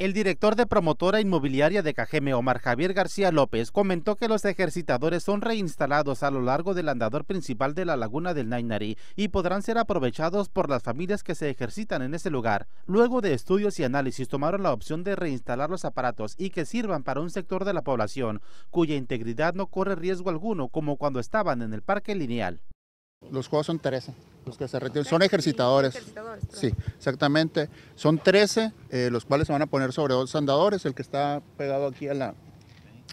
El director de promotora inmobiliaria de Cajeme, Omar Javier García López, comentó que los ejercitadores son reinstalados a lo largo del andador principal de la laguna del Nainari y podrán ser aprovechados por las familias que se ejercitan en ese lugar. Luego de estudios y análisis tomaron la opción de reinstalar los aparatos y que sirvan para un sector de la población cuya integridad no corre riesgo alguno como cuando estaban en el parque lineal. Los juegos son 13. Los que se retiran son ejercitadores. sí, exactamente. Son 13, eh, los cuales se van a poner sobre dos andadores. El que está pegado aquí la,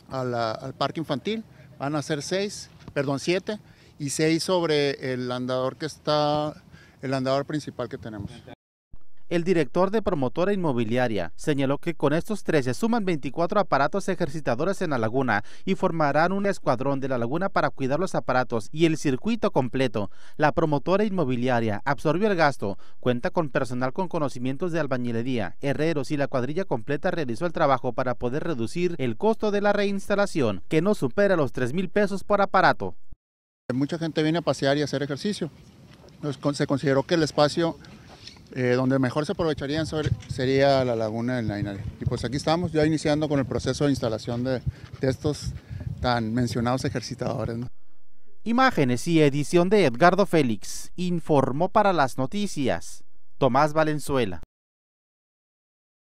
al parque infantil van a ser 6, perdón, 7 y 6 sobre el andador que está, el andador principal que tenemos. El director de promotora inmobiliaria señaló que con estos tres se suman 24 aparatos ejercitadores en la laguna y formarán un escuadrón de la laguna para cuidar los aparatos y el circuito completo. La promotora inmobiliaria absorbió el gasto, cuenta con personal con conocimientos de albañilería, herreros y la cuadrilla completa realizó el trabajo para poder reducir el costo de la reinstalación, que no supera los 3 mil pesos por aparato. Mucha gente viene a pasear y hacer ejercicio. se consideró que el espacio eh, donde mejor se aprovecharían sería la laguna del Nainari. Y pues aquí estamos ya iniciando con el proceso de instalación de, estos tan mencionados ejercitadores. Imágenes y edición de Edgardo Félix informó para las noticias Tomás Valenzuela.